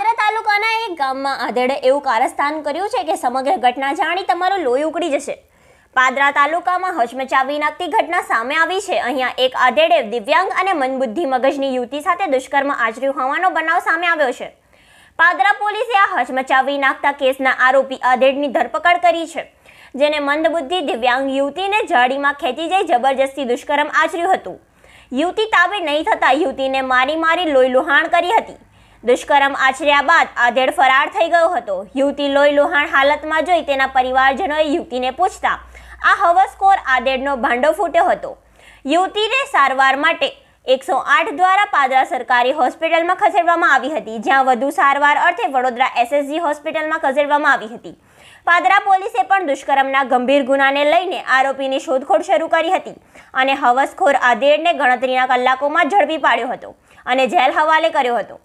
પાદરા તાલુકાના એક ગામમાં આધેડે એવું કારસ્થાન કર્યું છે કે સમગ્ર ઘટના જાણી તમારું લોહી ઉકળી જશે પાદરા તાલુકામાં હચમચાવી નાખતી ઘટના સામે આવી છે અહીંયા એક આધેડે દિવ્યાંગ અને મનબુદ્ધિ મગજની યુવતી સાથે દુષ્કર્મ આચર્યું હોવાનો બનાવ સામે આવ્યો છે પાદરા પોલીસે આ હચમચાવી નાખતા કેસના આરોપી આધેડની ધરપકડ કરી છે જેને મંદબુદ્ધિ દિવ્યાંગ યુવતીને જાડીમાં ખેંચી જઈ જબરજસ્તી દુષ્કર્મ આચર્યું હતું યુવતી તાબે નહીં થતાં યુવતીને મારી મારી લોહી લુહાણ કરી હતી દુષ્કર્મ આચર્યા બાદ આધેડ ફરાર થઈ ગયો હતો યુવતી લોહી લુહાણ હાલતમાં જોઈ તેના પરિવારજનોએ યુવતીને પૂછતા આ હવસખોર આધેડનો ભાંડો ફૂટ્યો હતો યુવતીને સારવાર માટે એકસો આઠ દ્વારા પાદરા સરકારી હોસ્પિટલમાં ખસેડવામાં આવી હતી જ્યાં વધુ સારવાર અર્થે વડોદરા એસએસજી હોસ્પિટલમાં ખસેડવામાં આવી હતી પાદરા પોલીસે પણ દુષ્કર્મના ગંભીર ગુનાને લઈને આરોપીની શોધખોળ શરૂ કરી હતી અને હવસખોર આધેડને ગણતરીના કલાકોમાં ઝડપી પાડ્યો હતો અને જેલ હવાલે કર્યો હતો